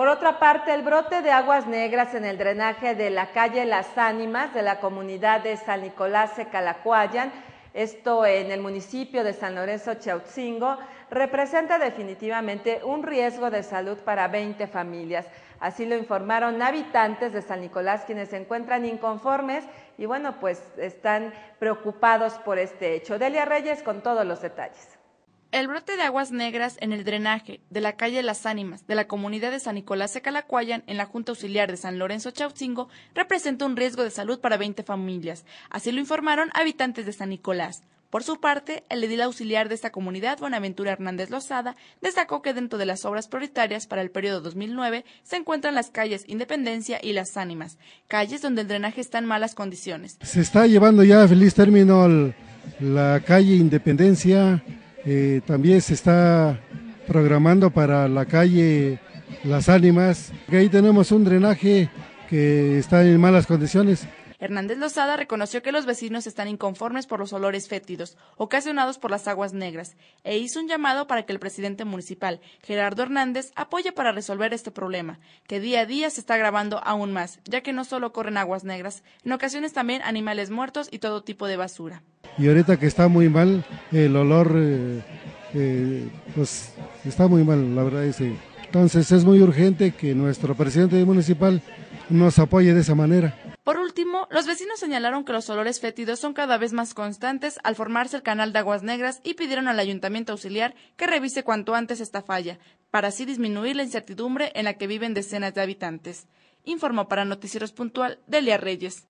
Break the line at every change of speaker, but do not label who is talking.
Por otra parte, el brote de aguas negras en el drenaje de la calle Las Ánimas de la comunidad de San Nicolás de Calacuayan, esto en el municipio de San Lorenzo Chautzingo, representa definitivamente un riesgo de salud para 20 familias. Así lo informaron habitantes de San Nicolás quienes se encuentran inconformes y bueno, pues están preocupados por este hecho. Delia Reyes con todos los detalles.
El brote de aguas negras en el drenaje de la calle Las Ánimas de la comunidad de San Nicolás de Calacuayan en la Junta Auxiliar de San Lorenzo Chautzingo representa un riesgo de salud para 20 familias, así lo informaron habitantes de San Nicolás. Por su parte, el edil auxiliar de esta comunidad, Buenaventura Hernández Lozada, destacó que dentro de las obras prioritarias para el periodo 2009 se encuentran las calles Independencia y Las Ánimas, calles donde el drenaje está en malas condiciones.
Se está llevando ya a feliz término la calle Independencia, eh, también se está programando para la calle Las Ánimas. Ahí tenemos un drenaje que está en malas condiciones.
Hernández Lozada reconoció que los vecinos están inconformes por los olores fétidos ocasionados por las aguas negras e hizo un llamado para que el presidente municipal, Gerardo Hernández, apoye para resolver este problema, que día a día se está agravando aún más, ya que no solo corren aguas negras, en ocasiones también animales muertos y todo tipo de basura
y ahorita que está muy mal, el olor, eh, eh, pues está muy mal, la verdad. es Sí. Entonces es muy urgente que nuestro presidente municipal nos apoye de esa manera.
Por último, los vecinos señalaron que los olores fétidos son cada vez más constantes al formarse el canal de aguas negras y pidieron al ayuntamiento auxiliar que revise cuanto antes esta falla, para así disminuir la incertidumbre en la que viven decenas de habitantes. Informó para Noticieros Puntual Delia Reyes.